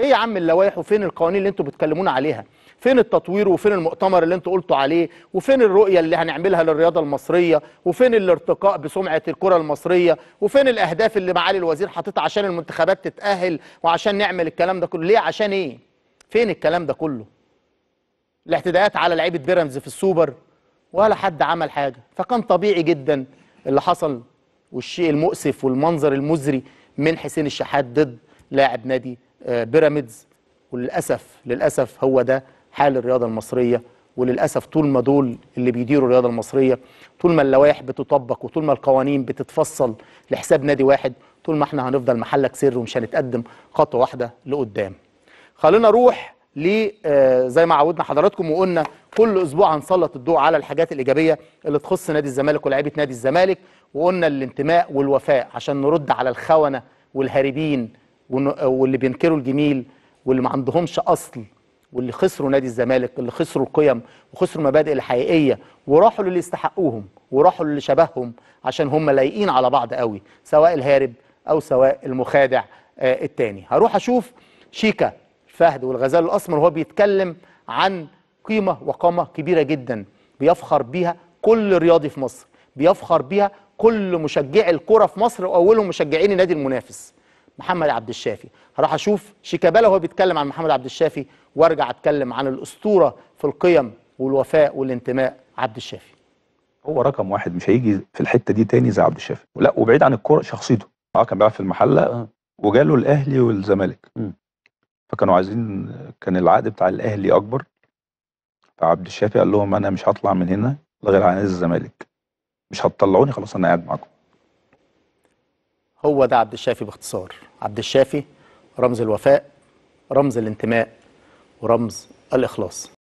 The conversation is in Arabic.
ايه يا عم اللوائح وفين القوانين اللي انتوا بتكلمونا عليها فين التطوير وفين المؤتمر اللي انتوا قلتوا عليه وفين الرؤية اللي هنعملها للرياضة المصرية وفين الارتقاء بسمعة الكرة المصرية وفين الأهداف اللي معالي الوزير حاططها عشان المنتخبات تتأهل وعشان نعمل الكلام ده كله ليه عشان ايه فين الكلام ده كله الاعتداءات على لعيبة بيراميدز في السوبر ولا حد عمل حاجة فكان طبيعي جدا اللي حصل والشيء المؤسف والمنظر المزري من حسين الشحات ضد لاعب نادي آه، بيراميدز وللاسف للاسف هو ده حال الرياضه المصريه وللاسف طول ما دول اللي بيديروا الرياضه المصريه طول ما اللوائح بتطبق وطول ما القوانين بتتفصل لحساب نادي واحد طول ما احنا هنفضل محلك سر ومش هنتقدم خطوه واحده لقدام خلينا نروح ل آه، زي ما عودنا حضراتكم وقلنا كل اسبوع هنسلط الضوء على الحاجات الايجابيه اللي تخص نادي الزمالك ولاعيبه نادي الزمالك وقلنا الانتماء والوفاء عشان نرد على الخونه والهاربين واللي بينكروا الجميل واللي ما عندهمش اصل واللي خسروا نادي الزمالك اللي خسروا القيم وخسروا المبادئ الحقيقيه وراحوا للي يستحقوهم وراحوا للي شبههم عشان هم لايقين على بعض قوي سواء الهارب او سواء المخادع آه التاني هروح اشوف شيكا فهد والغزال الاسمر وهو بيتكلم عن قيمه وقامه كبيره جدا بيفخر بيها كل رياضي في مصر بيفخر بيها كل مشجعي الكره في مصر واولهم مشجعين النادي المنافس محمد عبد الشافي هروح اشوف شيكابالا وهو بيتكلم عن محمد عبد الشافي وارجع اتكلم عن الاسطوره في القيم والوفاء والانتماء عبد الشافي هو رقم واحد مش هيجي في الحته دي تاني زي عبد الشافي لا وبعيد عن الكوره شخصيته اه كان بيلعب في المحله آه. وجاله الاهلي والزمالك فكانوا عايزين كان العقد بتاع الاهلي اكبر فعبد الشافي قال لهم انا مش هطلع من هنا غير عن الزمالك مش هتطلعوني خلاص انا قاعد معاكم هو ده عبد الشافي باختصار عبد الشافي رمز الوفاء رمز الانتماء ورمز الإخلاص